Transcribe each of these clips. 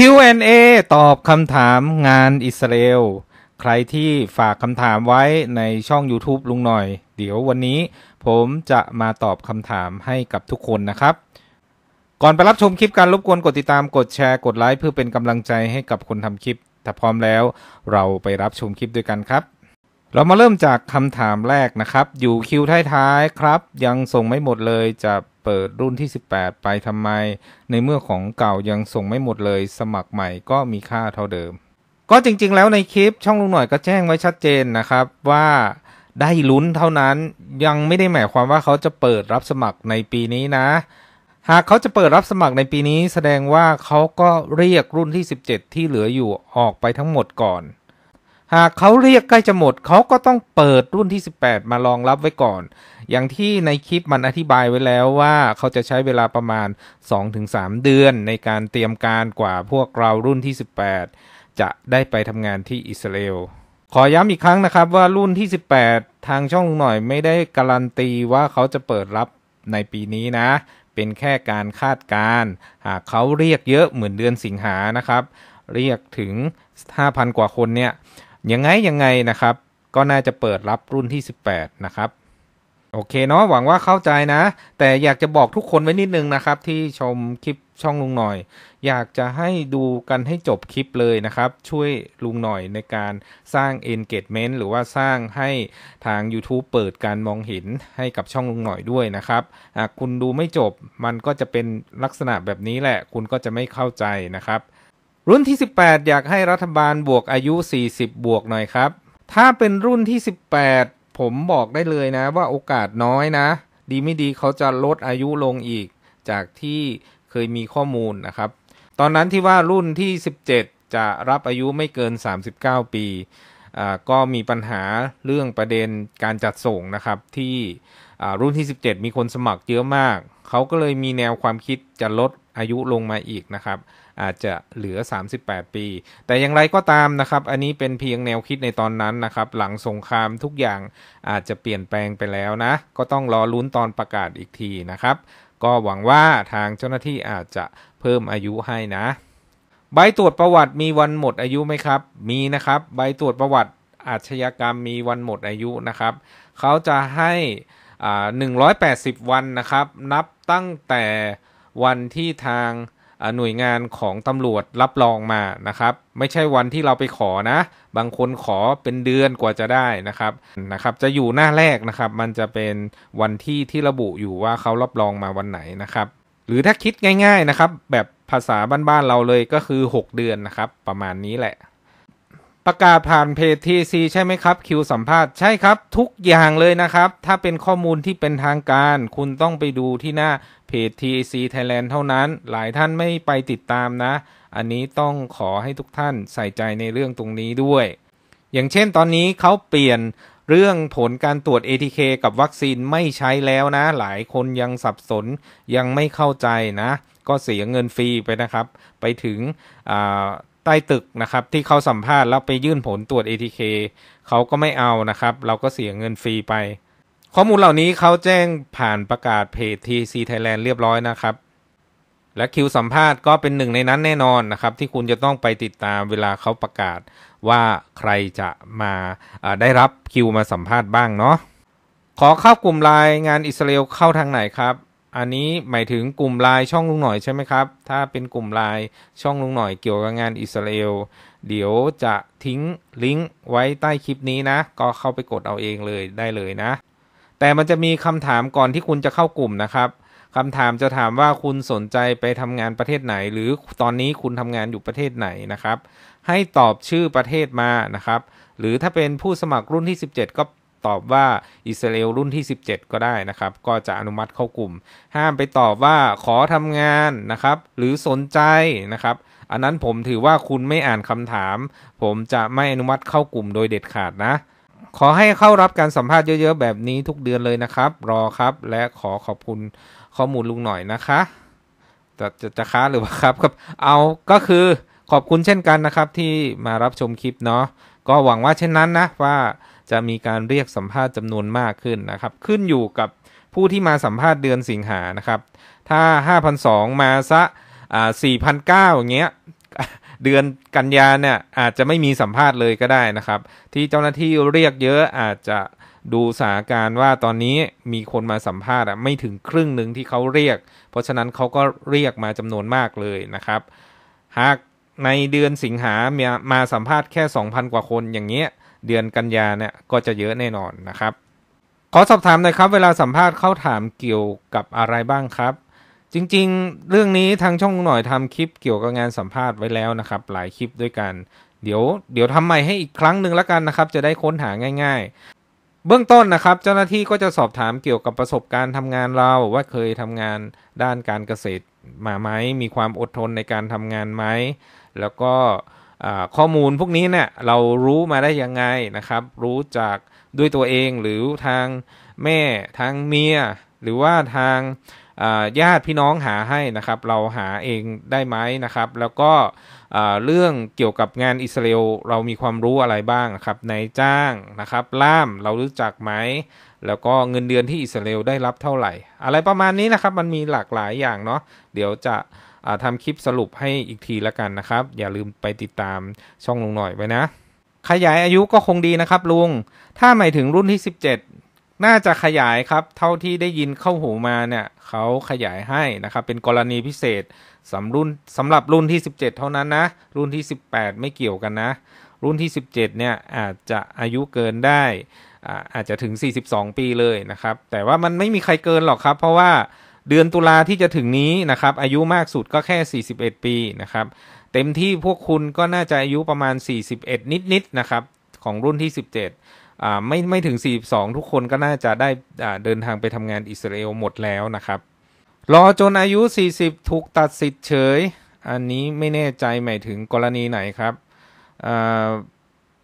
Q&A ตอบคำถามงานอิสราเอล ใครที่ฝากคำถามไว้ในช่อง YouTube ลุงหน่อย เดี๋ยววันนี้ผมจะมาตอบคำถามให้กับทุกคนนะครับ ก่อนไปรับชมคลิปการรบกวนกดติดตามกดแชร์กดไลค์เพื่อเป็นกำลังใจให้กับคนทำคลิป ถ้าพร้อมแล้วเราไปรับชมคลิปด้วยกันครับ เรามาเริ่มจากคำถามแรกนะครับ อยู่คิวท้ายๆครับ ยังส่งไม่หมดเลยจะเปิดรุ่นที่ 18 ไปทำไมในเมื่อของเก่ายังส่งไม่หมดเลย สมัครใหม่ก็มีค่าเท่าเดิม ก็จริงๆแล้วในคลิปช่องลุงหน่อยก็แจ้งไว้ชัดเจนนะครับ ว่าได้ลุ้นเท่านั้นยังไม่ได้หมายความว่าเขาจะเปิดรับสมัครในปีนี้นะ หากเขาจะเปิดรับสมัครในปีนี้แสดงว่าเขาก็เรียกรุ่นที่ 17 ที่เหลืออยู่ออกไปทั้งหมดก่อน หากเขาเรียกใกล้จะหมดเขาก็ต้องเปิดรุ่นที่ 18 มาลองรับไว้ก่อนอย่างที่ในคลิปมันอธิบายไว้แล้วว่าเขาจะใช้เวลาประมาณ 2-3 เดือนในการเตรียมการกว่าพวกเรารุ่นที่ 18 จะได้ไปทำงานที่อิสราเอลขอย้ำอีกครั้งนะครับว่ารุ่นที่ 18 ทางช่องหน่อยไม่ได้การันตีว่าเขาจะเปิดรับในปีนี้นะ เป็นแค่การคาดการ หากเขาเรียกเยอะเหมือนเดือนสิงหานะครับ เรียกถึง 5,000 กว่าคนเนี่ย ยังไงยังไงนะครับ ก็น่าจะเปิดรับรุ่นที่ 18 นะครับโอเคเนาะหวังว่าเข้าใจนะ แต่อยากจะบอกทุกคนไว้นิดนึงนะครับ ที่ชมคลิปช่องลุงหน่อย อยากจะให้ดูกันให้จบคลิปเลยนะครับช่วยลุงหน่อยในการสร้าง engagement หรือว่าสร้างให้ทาง YouTube เปิดการมองเห็นให้กับช่องลุงหน่อยด้วยนะครับหากคุณดูไม่จบมันก็จะเป็นลักษณะแบบนี้แหละคุณก็จะไม่เข้าใจนะครับ รุ่นที่ 18 อยากให้รัฐบาลบวกอายุ 40 บวกหน่อยครับ ถ้าเป็นรุ่นที่ 18ผมบอกได้เลยนะว่าโอกาสน้อยนะ ดีไม่ดีเขาจะลดอายุลงอีก จากที่เคยมีข้อมูลนะครับ ตอนนั้นที่ว่ารุ่นที่ 17 จะรับอายุไม่เกิน 39 ปีก็มีปัญหาเรื่องประเด็นการจัดส่งนะครับ ที่รุ่นที่ 17 มีคนสมัครเยอะมาก เขาก็เลยมีแนวความคิดจะลดอายุลงมาอีกนะครับอาจจะเหลือ 38 ปี แต่อย่างไรก็ตามนะครับ อันนี้เป็นเพียงแนวคิดในตอนนั้นนะครับ หลังสงครามทุกอย่างอาจจะเปลี่ยนแปลงไปแล้วนะ ก็ต้องรอลุ้นตอนประกาศอีกทีนะครับ ก็หวังว่าทางเจ้าหน้าที่อาจจะเพิ่มอายุให้นะ ใบตรวจประวัติมีวันหมดอายุไหมครับ มีนะครับ ใบตรวจประวัติอาชญากรรมมีวันหมดอายุนะครับ เขาจะให้180 วันนะครับ นับตั้งแต่วันที่ทางหน่วยงานของตำรวจรับรองมานะครับ ไม่ใช่วันที่เราไปขอนะ บางคนขอเป็นเดือนกว่าจะได้นะครับนะครับจะอยู่หน้าแรกนะครับมันจะเป็นวันที่ที่ระบุอยู่ว่าเขารับรองมาวันไหนนะครับ หรือถ้าคิดง่าย ๆนะครับ แบบภาษาบ้านๆเราเลยก็คือ 6 เดือนนะครับ ประมาณนี้แหละประกาศผ่านเพจ TC ใช่ไหมครับ คิวสัมภาษณ์ ใช่ครับ ทุกอย่างเลยนะครับ ถ้าเป็นข้อมูลที่เป็นทางการ คุณต้องไปดูที่หน้าเพจ TC Thailand เท่านั้น หลายท่านไม่ไปติดตามนะ อันนี้ต้องขอให้ทุกท่านใส่ใจในเรื่องตรงนี้ด้วย อย่างเช่นตอนนี้เขาเปลี่ยนเรื่องผลการตรวจ ATK กับวัคซีนไม่ใช้แล้วนะ หลายคนยังสับสน ยังไม่เข้าใจนะ ก็เสียเงินฟรีไปนะครับ ไปถึงใต้ตึกนะครับที่เขาสัมภาษณ์แล้วไปยื่นผลตรวจ ATK เขาก็ไม่เอานะครับเราก็เสียเงินฟรีไป ข้อมูลเหล่านี้เขาแจ้งผ่านประกาศเพจ TC Thailand เรียบร้อยนะครับ และคิวสัมภาษณ์ก็เป็นหนึ่งในนั้นแน่นอนนะครับที่คุณจะต้องไปติดตามเวลาเขาประกาศว่าใครจะมาได้รับคิวมาสัมภาษณ์บ้างเนาะขอเข้ากลุ่มลายงานอิสราเอลเข้าทางไหนครับอันนี้หมายถึงกลุ่มไลน์ช่อง ลุงหน่อยใช่ไหมครับ ถ้าเป็นกลุ่มไลน์ช่องลุงหน่อย เกี่ยวกับงานอิสราเอลเดี๋ยวจะทิ้งลิงก์ไว้ใต้คลิปนี้นะ ก็เข้าไปกดเอาเองเลยได้เลยนะ แต่มันจะมีคำถามก่อนที่คุณจะเข้ากลุ่มนะครับคำถามจะถามว่าคุณสนใจไปทำงานประเทศไหน หรือตอนนี้คุณทำงานอยู่ประเทศไหนนะครับ ให้ตอบชื่อประเทศมานะครับ หรือถ้าเป็นผู้สมัครรุ่นที่ 17ก็ตอบว่าอิสราเอลรุ่นที่ 17 ก็ได้นะครับ ก็จะอนุมัติเข้ากลุ่ม ห้ามไปตอบว่าขอทำงานนะครับ หรือสนใจนะครับ อันนั้นผมถือว่าคุณไม่อ่านคำถาม ผมจะไม่อนุมัติเข้ากลุ่มโดยเด็ดขาดนะ ขอให้เข้ารับการสัมภาษณ์เยอะๆแบบนี้ทุกเดือนเลยนะครับ รอครับและขอขอบคุณข้อมูลลุงหน่อยนะคะ จะจะจะค้าหรือว่าครับครับ เอาก็คือขอบคุณเช่นกันนะครับที่มารับชมคลิปเนาะก็หวังว่าเช่นนั้นนะว่าจะมีการเรียกสัมภาษณ์จำนวนมากขึ้นนะครับ ขึ้นอยู่กับผู้ที่มาสัมภาษณ์เดือนสิงหานะครับ ถ้า5,002มาซะ4,009อย่างเงี้ย เดือนกันยาเนี่ยอาจจะไม่มีสัมภาษณ์เลยก็ได้นะครับ ที่เจ้าหน้าที่เรียกเยอะอาจจะดูสถานการณ์ว่าตอนนี้มีคนมาสัมภาษณ์ไม่ถึงครึ่งหนึ่งที่เขาเรียก เพราะฉะนั้นเขาก็เรียกมาจำนวนมากเลยนะครับ หากในเดือนสิงหามาสัมภาษณ์แค่ 2,000 กว่าคนอย่างเงี้ยเดือนกันยาเนี่ยก็จะเยอะแน่นอนนะครับ ขอสอบถามหน่อยครับเวลาสัมภาษณ์เข้าถามเกี่ยวกับอะไรบ้างครับ จริงๆเรื่องนี้ทางช่องหน่อยทำคลิปเกี่ยวกับงานสัมภาษณ์ไว้แล้วนะครับ หลายคลิปด้วยกัน เดี๋ยว เดี๋ยวทำใหม่ให้อีกครั้งหนึ่งแล้วกันนะครับ จะได้ค้นหาง่ายๆ เบื้องต้นนะครับเจ้าหน้าที่ก็จะสอบถามเกี่ยวกับประสบการณ์ทำงานเราว่าเคยทำงานด้านการเกษตรมาไหมมีความอดทนในการทำงานไหมแล้วก็ข้อมูลพวกนี้เนี่ยเรารู้มาได้ยังไงนะครับ รู้จากด้วยตัวเองหรือทางแม่ ทางเมีย หรือว่าทางญาติพี่น้องหาให้นะครับ เราหาเองได้ไหมนะครับ แล้วก็เรื่องเกี่ยวกับงานอิสราเอลเรามีความรู้อะไรบ้างนะครับในจ้างนะครับ ล่ามเรารู้จักไหมแล้วก็เงินเดือนที่อิสราเอลได้รับเท่าไหร่ อะไรประมาณนี้นะครับมันมีหลากหลายอย่างเนาะเดี๋ยวจะทำคลิปสรุปให้อีกทีละกันนะครับ อย่าลืมไปติดตามช่องลุงหน่อยไว้นะขยายอายุก็คงดีนะครับลุงถ้าหมายถึงรุ่นที่ 17 น่าจะขยายครับเท่าที่ได้ยินเข้าหูมาเนี่ยเขาขยายให้นะครับ เป็นกรณีพิเศษสำรุ่นสำหรับรุ่นที่ 17 เท่านั้นนะรุ่นที่ 18 ไม่เกี่ยวกันนะ รุ่นที่ 17 เนี่ยอาจจะอายุเกินได้อาจจะถึง 42 ปีเลยนะครับ แต่ว่ามันไม่มีใครเกินหรอกครับ เพราะว่าเดือนตุลาที่จะถึงนี้นะครับอายุมากสุดก็แค่ 41 ปีนะครับเต็มที่พวกคุณก็น่าจะอายุประมาณ 41 นิดๆนนะครับของรุ่นที่ 17 อ่าไม่ไม่ถึง 42 ทุกคนก็น่าจะได้เดินทางไปทำงานอิสราเอลหมดแล้วนะครับรอจนอายุ 40 ถูกตัดสิทธิ์เฉย อันนี้ไม่แน่ใจหมายถึงกรณีไหนครับอ่า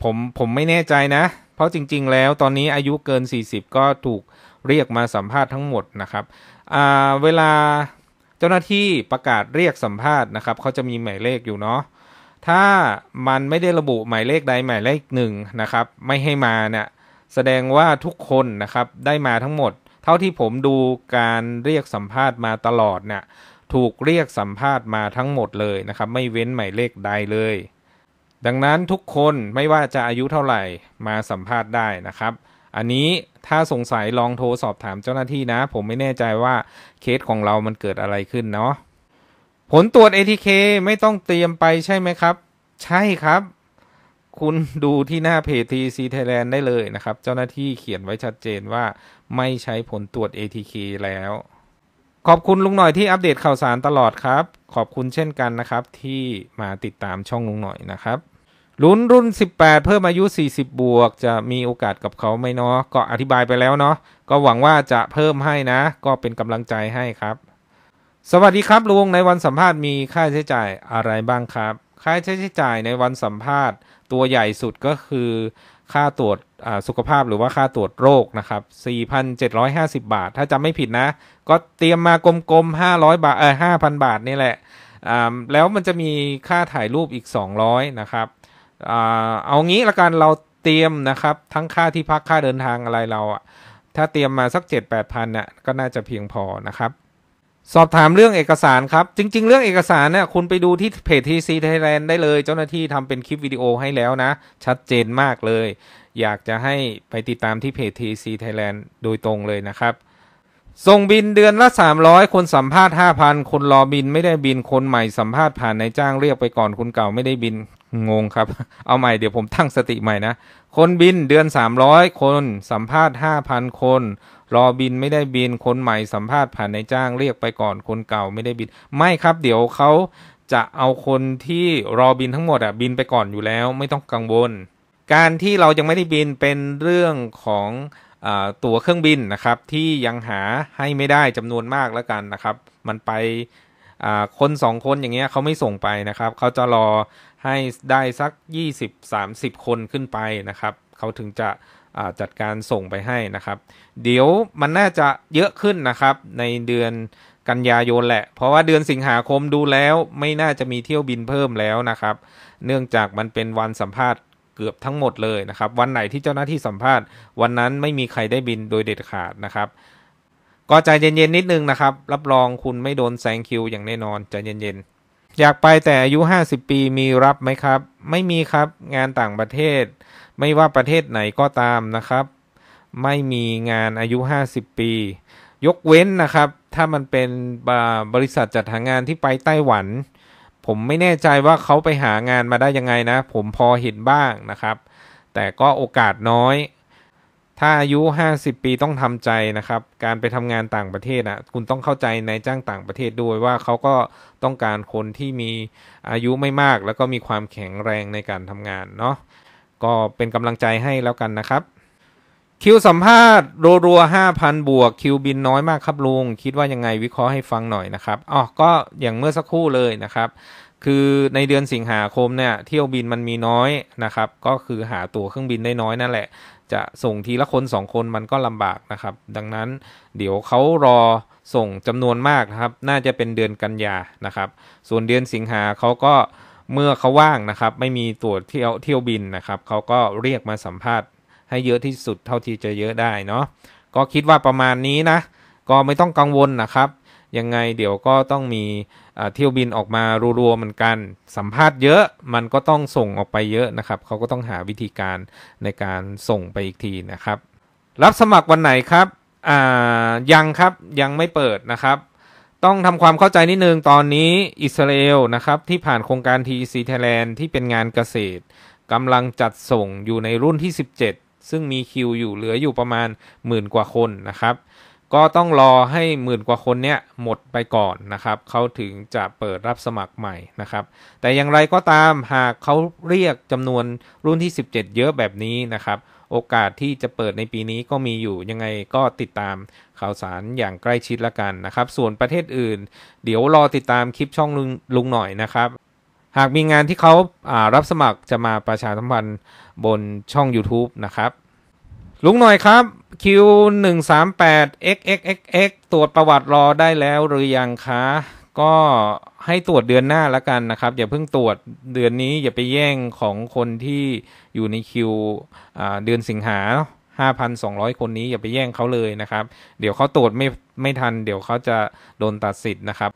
ผมผมไม่แน่ใจนะ เพราะจริงๆแล้วตอนนี้อายุเกิน 40 ก็ถูกเรียกมาสัมภาษณ์ทั้งหมดนะครับ เวลาเจ้าหน้าที่ประกาศเรียกสัมภาษณ์นะครับเขาจะมีหมายเลขอยู่เนาะ ถ้ามันไม่ได้ระบุหมายเลขใดหมายเลขหนึ่งนะครับ ไม่ให้มาเนี่ยแสดงว่าทุกคนนะครับได้มาทั้งหมด เท่าที่ผมดูการเรียกสัมภาษณ์มาตลอดเนี่ยถูกเรียกสัมภาษณ์มาทั้งหมดเลยนะครับ ไม่เว้นหมายเลขใดเลย ดังนั้นทุกคนไม่ว่าจะอายุเท่าไหร่มาสัมภาษณ์ได้นะครับอันนี้ถ้าสงสัยลองโทรสอบถามเจ้าหน้าที่นะ ผมไม่แน่ใจว่าเคสของเรามันเกิดอะไรขึ้นเนาะผลตรวจ ATK ไม่ต้องเตรียมไปใช่ไหมครับ ใช่ครับ คุณดูที่หน้าเพจ TC Thailand ได้เลยนะครับ เจ้าหน้าที่เขียนไว้ชัดเจนว่า ไม่ใช้ผลตรวจ ATK แล้ว ขอบคุณลุงหน่อยที่อัปเดตข่าวสารตลอดครับ ขอบคุณเช่นกันนะครับที่มาติดตามช่องลุงหน่อยนะครับลุ้นรุ่น 18 เพิ่มอายุ 40 บวก จะมีโอกาสกับเขาไหมเนาะก็อธิบายไปแล้วเนาะก็หวังว่าจะเพิ่มให้นะ ก็เป็นกำลังใจให้ครับ สวัสดีครับลุงในวันสัมภาษณ์มีค่าใช้จ่ายอะไรบ้างครับ ค่าใช้จ่ายในวันสัมภาษณ์ ตัวใหญ่สุดก็คือค่าตรวจสุขภาพหรือว่าค่าตรวจโรคนะครับ4,750 บาทถ้าจำไม่ผิดนะ ก็เตรียมมากลมๆ500 บาทเออ5,000 บาทนี่แหละแล้วมันจะมีค่าถ่ายรูปอีก 200 นะครับเอางี้ละกันเราเตรียมนะครับ ทั้งค่าที่พักค่าเดินทางอะไรเราอะถ้าเตรียมมาสัก 7 8 0 0นเนี่ยก็น่าจะเพียงพอนะครับ สอบถามเรื่องเอกสารครับ จริงๆ เรื่องเอกสารเนี่ยคุณไปดูที่เพจทีซีไทยแลนด์ได้เลย เจ้าหน้าที่ทำเป็นคลิปวิดีโอให้แล้วนะ ชัดเจนมากเลยอยากจะให้ไปติดตามที่เพจทีซีไทยแลนด์โดยตรงเลยนะครับ ส่งบินเดือนละ 300 คนสัมภาษณ์5,000 คนรอบินไม่ได้บินคนใหม่สัมภาษณ์ผ่านนายจ้างเรียกไปก่อนคนเก่าไม่ได้บินงงครับ เอาใหม่เดี๋ยวผมตั้งสติใหม่นะ คนบินเดือน 300 คน สัมภาษณ์ 5,000 คน รอบินไม่ได้บินคนใหม่สัมภาษณ์ผ่านในจ้างเรียกไปก่อน คนเก่าไม่ได้บิน ไม่ครับเดี๋ยวเขาจะเอาคนที่รอบินทั้งหมดอะบินไปก่อนอยู่แล้วไม่ต้องกังวล การที่เรายังไม่ได้บินเป็นเรื่องของอตั๋วเครื่องบินนะครับ ที่ยังหาให้ไม่ได้จำนวนมากแล้วกันนะครับ มันไปคนสองคนอย่างเงี้ยเขาไม่ส่งไปนะครับเขาจะรอให้ได้สัก20-30 คนขึ้นไปนะครับเขาถึงจะจัดการส่งไปให้นะครับ เดี๋ยวมันน่าจะเยอะขึ้นนะครับในเดือนกันยายนแหละ เพราะว่าเดือนสิงหาคมดูแล้วไม่น่าจะมีเที่ยวบินเพิ่มแล้วนะครับ เนื่องจากมันเป็นวันสัมภาษณ์เกือบทั้งหมดเลยนะครับวันไหนที่เจ้าหน้าที่สัมภาษณ์ วันนั้นไม่มีใครได้บินโดยเด็ดขาดนะครับก็ใจเย็นๆนิดนึงนะครับ รับรองคุณไม่โดนแซงคิว อย่างแน่นอนใจเย็นๆอยากไปแต่อายุ 50 ปีมีรับไหมครับ ไม่มีครับงานต่างประเทศ ไม่ว่าประเทศไหนก็ตามนะครับ ไม่มีงานอายุ 50 ปี ยกเว้นนะครับ ถ้ามันเป็นบริษัทจัดหางานที่ไปไต้หวัน ผมไม่แน่ใจว่าเขาไปหางานมาได้ยังไงนะ ผมพอเห็นบ้างนะครับ แต่ก็โอกาสน้อยถ้าอายุ50ปีต้องทำใจนะครับ การไปทำงานต่างประเทศอนะคุณต้องเข้าใจนายจ้างต่างประเทศด้วยว่าเขาก็ต้องการคนที่มีอายุไม่มาก แล้วก็มีความแข็งแรงในการทำงานเนาะก็เป็นกำลังใจให้แล้วกันนะครับ คิวสัมภาษณ์รัวๆ5,000บวกคิวบินน้อยมากครับลุงคิดว่ายังไงวิเคราะห์ให้ฟังหน่อยนะครับอ๋อก็อย่างเมื่อสักครู่เลยนะครับ คือในเดือนสิงหาคมเนี่ยเที่ยวบินมันมีน้อยนะครับ ก็คือหาตั๋วเครื่องบินได้น้อยนั่นแหละจะส่งทีละคนสองคนมันก็ลำบากนะครับดังนั้น เดี๋ยวเขารอส่งจำนวนมากนะครับ น่าจะเป็นเดือนกันยานะครับ ส่วนเดือนสิงหาเขาก็เมื่อเขาว่างนะครับไม่มีตัวเที่ยวเที่ยวบินนะครับเขาก็เรียกมาสัมภาษณ์ให้เยอะที่สุดเท่าที่จะเยอะได้เนาะก็คิดว่าประมาณนี้นะ ก็ไม่ต้องกังวลนะครับยังไงเดี๋ยวก็ต้องมีเที่ยวบินออกมารัวๆเหมือนกันสัมภาษณ์เยอะมันก็ต้องส่งออกไปเยอะนะครับ เขาก็ต้องหาวิธีการในการส่งไปอีกทีนะครับ รับสมัครวันไหนครับยังครับยังไม่เปิดนะครับ ต้องทำความเข้าใจนิดนึง ตอนนี้อิสราเอลนะครับที่ผ่านโครงการ TEC Thailand ที่เป็นงานเกษตรกำลังจัดส่งอยู่ในรุ่นที่ 17 ซึ่งมีคิวอยู่เหลืออยู่ประมาณหมื่นกว่าคนนะครับก็ต้องรอให้ หมื่นกว่าคนเนี้ยหมดไปก่อนนะครับเขาถึงจะเปิดรับสมัครใหม่นะครับ แต่อย่างไรก็ตามหากเขาเรียกจำนวนรุ่นที่ 17 เยอะแบบนี้นะครับ โอกาสที่จะเปิดในปีนี้ก็มีอยู่ยังไงก็ติดตามข่าวสารอย่างใกล้ชิดละกันนะครับ ส่วนประเทศอื่น เดี๋ยวรอติดตามคลิปช่องลุงลงหน่อยนะครับ หากมีงานที่เขาารับสมัครจะมาประชาสัมพันธ์บนช่อง YouTube นะครับลุงหน่อยครับ Q138XXXX ตรวจประวัติรอได้แล้วหรือยังคะ ก็ให้ตรวจเดือนหน้าแล้วกันนะครับอย่าเพิ่งตรวจเดือนนี้อย่าไปแย่งของคนที่อยู่ในคิวเดือนสิงหา5,200 คนนี้อย่าไปแย่งเขาเลยนะครับ เดี๋ยวเขาตรวจไม่ไม่ทันเดี๋ยวเขาจะโดนตัดสิทธิ์นะครับ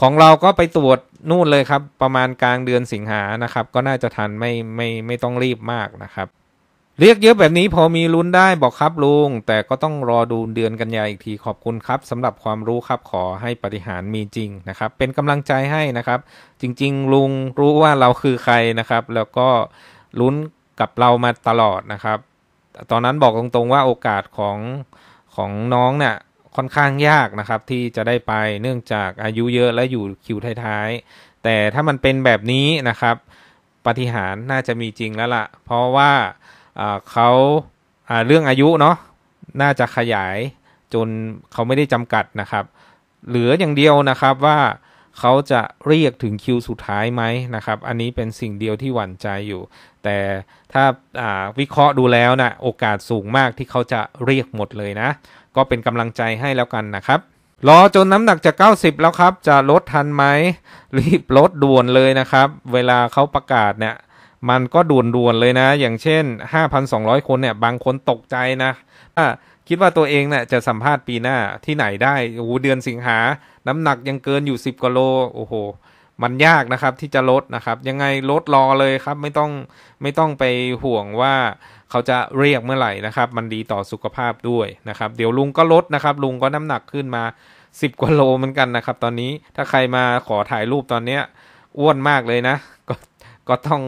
ของเราก็ไปตรวจนู่นเลยครับ ประมาณกลางเดือนสิงหานะครับ ก็น่าจะทันไม่ไม่ไม่ต้องรีบมากนะครับเรียกเยอะแบบนี้พอมีลุ้นได้บอกครับลุง แต่ก็ต้องรอดูเดือนกันยายอีกที ขอบคุณครับสำหรับความรู้ครับขอให้ปฏิหารมีจริงนะครับ เป็นกำลังใจให้นะครับ จริง ๆ ลุงรู้ว่าเราคือใครนะครับแล้วก็ลุ้นกับเรามาตลอดนะครับ ตอนนั้นบอกตรงๆว่าโอกาสของ ของน้องเนี่ยค่อนข้างยากนะครับที่จะได้ไปเนื่องจากอายุเยอะและอยู่คิวท้ายๆแต่ถ้ามันเป็นแบบนี้นะครับ ปฏิหารน่าจะมีจริงแล้วละ่ะเพราะว่าเขาเรื่องอายุเนาะน่าจะขยายจนเขาไม่ได้จำกัดนะครับ เหลืออย่างเดียวนะครับว่าเขาจะเรียกถึงคิวสุดท้ายไหมนะครับอันนี้เป็นสิ่งเดียวที่หวั่นใจอยู่ แต่ถ้าวิเคราะห์ดูแล้วนะโอกาสสูงมากที่เขาจะเรียกหมดเลยนะ ก็เป็นกำลังใจให้แล้วกันนะครับรอจนน้ำหนักจะ90 แล้วครับ จะลดทันไหมรีบลดด่วนเลยนะครับ เวลาเขาประกาศเนี่ยมันก็ด่วนๆเลยนะ อย่างเช่น 5,200 คนเนี่ย บางคนตกใจนะถ้าคิดว่าตัวเองเนี่ยจะสัมภาษณ์ปีหน้าที่ไหนได้ โอ้โหเดือนสิงหา น้ำหนักยังเกินอยู่ 10กิโล โอ้โห มันยากนะครับที่จะลดนะครับ ยังไงลดรอเลยครับ ไม่ต้องไม่ต้องไปห่วงว่า เขาจะเรียกเมื่อไหร่นะครับ มันดีต่อสุขภาพด้วยนะครับ เดี๋ยวลุงก็ลดนะครับ ลุงก็น้ำหนักขึ้นมา10กว่าโลเหมือนกันนะครับ ตอนนี้ ถ้าใครมาขอถ่ายรูปตอนเนี้ย อ้วนมากเลยนะ ก็ก็ต้อง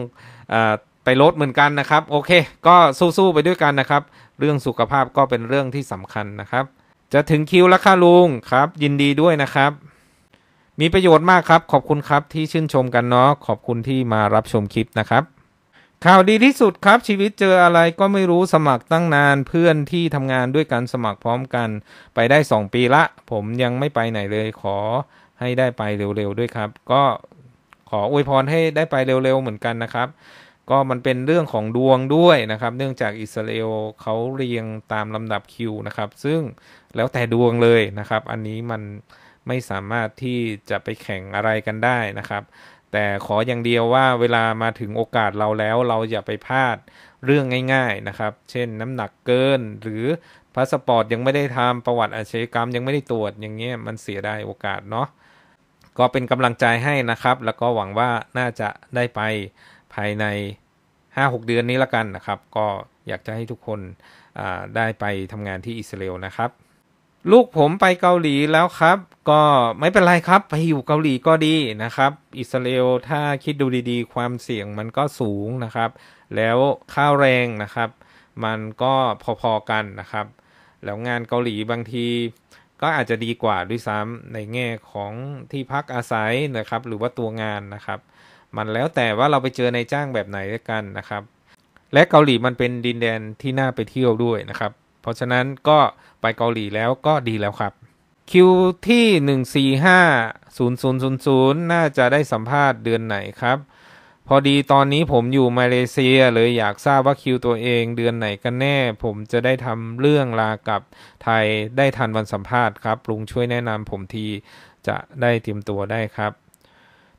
ไปลดเหมือนกันนะครับ โอเคก็สู้ๆไปด้วยกันนะครับ เรื่องสุขภาพก็เป็นเรื่องที่สำคัญนะครับ จะถึงคิวแล้วค่ะลุงครับ ยินดีด้วยนะครับ มีประโยชน์มากครับ ขอบคุณครับที่ชื่นชมกันเนาะขอบคุณที่มารับชมคลิปนะครับ ข่าวดีที่สุดครับชีวิตเจออะไรก็ไม่รู้สมัครตั้งนานเพื่อนที่ทำงานด้วยกันสมัครพร้อมกัน ไปได้ 2 ปีละ ผมยังไม่ไปไหนเลยขอให้ได้ไปเร็วๆด้วยครับ ก็ขออวยพรให้ได้ไปเร็วๆเหมือนกันนะครับ ก็มันเป็นเรื่องของดวงด้วยนะครับ เนื่องจากอิสราเอลเขาเรียงตามลำดับคิวนะครับ ซึ่งแล้วแต่ดวงเลยนะครับ อันนี้มันไม่สามารถที่จะไปแข่งอะไรกันได้นะครับ แต่ขออย่างเดียวว่าเวลามาถึงโอกาสเราแล้วเราอย่าไปพลาดเรื่องง่าย ๆนะครับ เช่นน้ำหนักเกิน หรือพาสปอร์ตยังไม่ได้ทำประวัติอาชญากรรมยังไม่ได้ตรวจอย่างเงี้ยมันเสียได้โอกาสเนาะก็เป็นกำลังใจให้นะครับ แล้วก็หวังว่าน่าจะได้ไปภายใน 5-6 เดือนนี้ละกันนะครับ ก็อยากจะให้ทุกคนได้ไปทำงานที่อิสราเอลนะครับ ลูกผมไปเกาหลีแล้วครับ ก็ไม่เป็นไรครับไปอยู่เกาหลีก็ดีนะครับอิสราเอลถ้าคิดดูดีๆ ความเสี่ยงมันก็สูงนะครับ แล้วค่าแรงนะครับ มันก็พอๆกันนะครับ แล้วงานเกาหลีบางทีก็อาจจะดีกว่าด้วยซ้ำในแง่ของที่พักอาศัยนะครับ หรือว่าตัวงานนะครับ มันแล้วแต่ว่าเราไปเจอในจ้างแบบไหนกันนะครับ และเกาหลีมันเป็นดินแดนที่น่าไปเที่ยวด้วยนะครับ เพราะฉะนั้นก็ไปเกาหลีแล้วก็ดีแล้วครับคิวที่ 145 0000น่าจะได้สัมภาษณ์เดือนไหนครับพอดีตอนนี้ผมอยู่มาเลเซียเลยอยากทราบว่าคิวตัวเอง เดือนไหนกันแน่ ผมจะได้ทำเรื่องลากับไทยได้ทันวันสัมภาษณ์ครับลุงช่วยแนะนำผมทีจะได้เตรียมตัวได้ครับ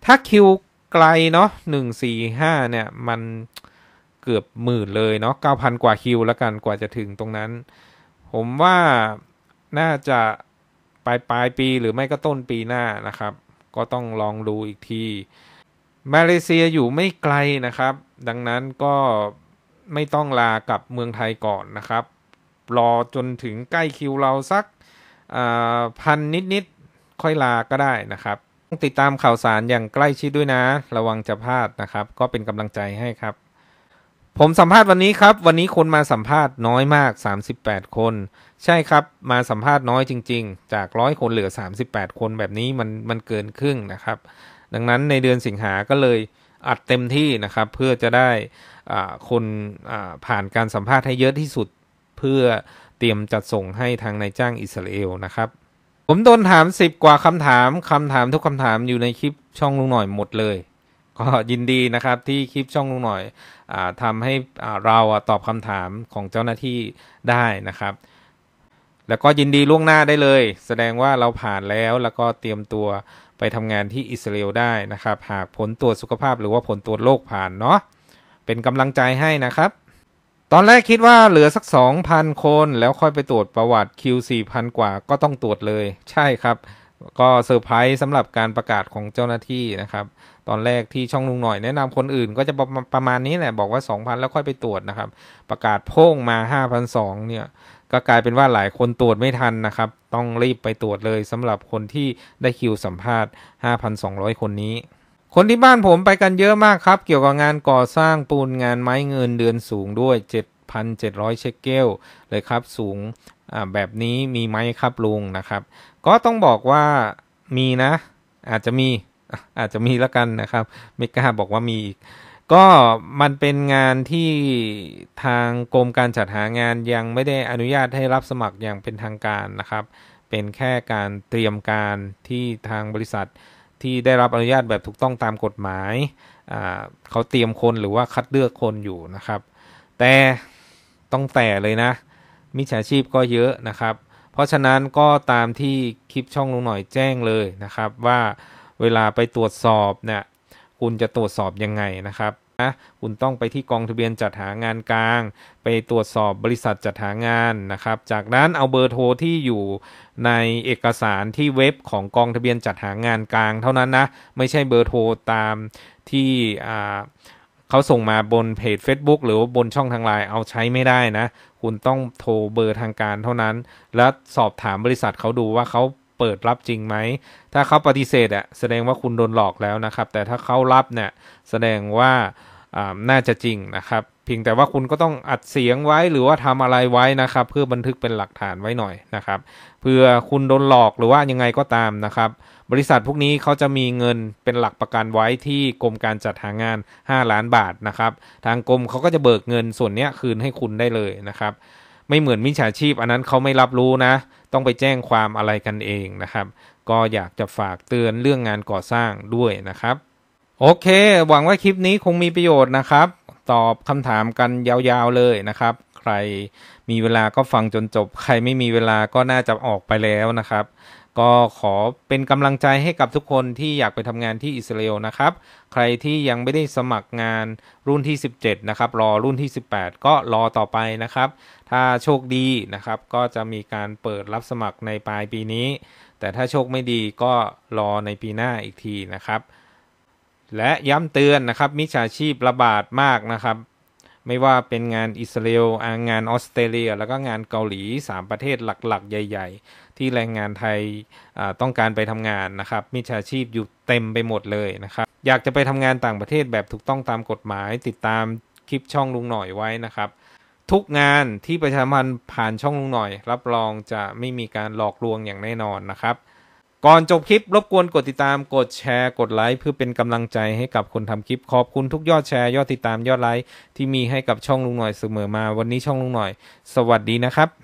ถ้าคิวไกลเนาะหนึ่งสี่ห้าเนี่ย มันเกือบหมื่นเลยเนาะเก้าพันกว่าคิวแล้วกันกว่าจะถึงตรงนั้น ผมว่าน่าจะปลายปลายปีหรือไม่ก็ต้นปีหน้านะครับ ก็ต้องลองดูอีกทีมาเลเซียอยู่ไม่ไกลนะครับ ดังนั้นก็ไม่ต้องลากับเมืองไทยก่อนนะครับรอจนถึงใกล้คิวเราสักพันนิดๆค่อยลาก็ได้นะครับติดตามข่าวสารอย่างใกล้ชิดด้วยนะ ระวังจะพลาดนะครับ ก็เป็นกำลังใจให้ครับ ผมสัมภาษณ์วันนี้ครับ วันนี้คนมาสัมภาษณ์น้อยมาก 38 คน ใช่ครับมาสัมภาษณ์น้อยจริงๆ จากร้อยคนเหลือ 38 คนแบบนี้มันมันเกินครึ่งนะครับดังนั้นในเดือนสิงหาก็เลยอัดเต็มที่นะครับ เพื่อจะได้คนผ่านการสัมภาษณ์ให้เยอะที่สุด เพื่อเตรียมจัดส่งให้ทางนายจ้างอิสราเอลนะครับ ผมโดนถาม10กว่าคำถามคำถามทุกคำถามอยู่ในคลิปช่องลุงหน่อยหมดเลยก็ยินดีนะครับ ที่คลิปช่องลุงหน่อยอทำให้เราตอบคำถามของเจ้าหน้าที่ได้นะครับ แล้วก็ยินดีล่วงหน้าได้เลย แสดงว่าเราผ่านแล้วแล้วก็เตรียมตัวไปทำงานที่อิสราเอลได้นะครับ หากผลตรวจสุขภาพหรือว่าผลตรวจโรคผ่านเนาะเป็นกำลังใจให้นะครับ ตอนแรกคิดว่าเหลือสัก 2,000 คนแล้วค่อยไปตรวจประวัติคิว 4,000 กว่าก็ต้องตรวจเลย ใช่ครับ ก็เซอร์ไพรส์สำหรับการประกาศของเจ้าหน้าที่นะครับ ตอนแรกที่ช่องลุงหน่อยแนะนำคนอื่นก็จะประมาณนี้แหละบอกว่า 2,000แล้วค่อยไปตรวจนะครับ ประกาศโพ่งมา5,200เนี่ยก็กลายเป็นว่าหลายคนตรวจไม่ทันนะครับ ต้องรีบไปตรวจเลยสำหรับคนที่ได้คิวสัมภาษณ์ 5,200 คนนี้ คนที่บ้านผมไปกันเยอะมากครับ เกี่ยวกับงานก่อสร้างปูนงานไม้เงินเดือนสูงด้วย 7,700 เชเกลเลยครับ สูงแบบนี้มีไหมครับลุงนะครับ ก็ต้องบอกว่ามีนะ อาจจะมีอาจจะมีแล้วกันนะครับไม่กล้าบอกว่ามีอีกก็มันเป็นงานที่ทางกรมการจัดหางานยังไม่ได้อนุญาตให้รับสมัครอย่างเป็นทางการนะครับ เป็นแค่การเตรียมการที่ทางบริษัท ที่ได้รับอนุญาตแบบถูกต้องตามกฎหมายเขาเตรียมคนหรือว่าคัดเลือกคนอยู่นะครับ แต่ต้องแต่เลยนะมิจฉาชีพก็เยอะนะครับ เพราะฉะนั้นก็ตามที่คลิปช่องลุงหน่อยแจ้งเลยนะครับ ว่าเวลาไปตรวจสอบเนี่ยคุณจะตรวจสอบยังไงนะครับคุณต้องไปที่กองทะเบียนจัดหางานกลาง ไปตรวจสอบบริษัทจัดหางานนะครับ จากนั้นเอาเบอร์โทรที่อยู่ในเอกสารที่เว็บของกองทะเบียนจัดหางานกลาง เท่านั้นนะ ไม่ใช่เบอร์โทรตามที่เขาส่งมาบนเพจ Facebook หรือบนช่องทางไลน์เอาใช้ไม่ได้นะ คุณต้องโทรเบอร์ทางการเท่านั้น และสอบถามบริษัทเขาดูว่าเขาเปิดรับจริงไหมถ้าเขาปฏิเสธอ่ะแสดงว่าคุณโดนหลอกแล้วนะครับ แต่ถ้าเขารับเนี่ยแสดงว่าน่าจะจริงนะครับเพียงแต่ว่าคุณก็ต้องอัดเสียงไว้หรือว่าทำอะไรไว้นะครับ เพื่อบันทึกเป็นหลักฐานไว้หน่อยนะครับ เพื่อคุณโดนหลอกหรือว่ายังไงก็ตามนะครับ บริษัทพวกนี้เขาจะมีเงินเป็นหลักประกันไว้ที่กรมการจัดหางาน 5 ล้านบาทนะครับ ทางกรมเขาก็จะเบิกเงินส่วนนี้คืนให้คุณได้เลยนะครับ ไม่เหมือนมิจฉาชีพอันนั้นเขาไม่รับรู้นะ ต้องไปแจ้งความอะไรกันเองนะครับ ก็อยากจะฝากเตือนเรื่องงานก่อสร้างด้วยนะครับโอเค หวังว่าคลิปนี้คงมีประโยชน์นะครับ ตอบคำถามกันยาวๆเลยนะครับ ใครมีเวลาก็ฟังจนจบ ใครไม่มีเวลาก็น่าจะออกไปแล้วนะครับ ก็ขอเป็นกำลังใจให้กับทุกคนที่อยากไปทำงานที่อิสราเอลนะครับ ใครที่ยังไม่ได้สมัครงานรุ่นที่ 17 นะครับ รอรุ่นที่ 18 ก็รอต่อไปนะครับ ถ้าโชคดีนะครับ ก็จะมีการเปิดรับสมัครในปลายปีนี้ แต่ถ้าโชคไม่ดีก็รอในปีหน้าอีกทีนะครับและย้ำเตือนนะครับ มิจฉาชีพระบาดมากนะครับ ไม่ว่าเป็นงานอิสราเอลงานออสเตรเลีย แล้วก็งานเกาหลี 3 ประเทศหลักๆ ใหญ่ ๆ ที่แรงงานไทยต้องการไปทำงานนะครับมิจฉาชีพอยู่เต็มไปหมดเลยนะครับ อยากจะไปทำงานต่างประเทศแบบถูกต้องตามกฎหมายติดตามคลิปช่องลุงหน่อยไว้นะครับ ทุกงานที่ประชาชนผ่านช่องลุงหน่อย รับรองจะไม่มีการหลอกลวงอย่างแน่นอนนะครับก่อนจบคลิปรบกวน กดติดตามกดแชร์กดไลค์เพื่อเป็นกำลังใจให้กับคนทำคลิปขอบคุณทุกยอดแชร์ยอดติดตามยอดไลค์ที่มีให้กับช่องลุงหน่อยเสมอมาวันนี้ช่องลุงหน่อย สวัสดีนะครับ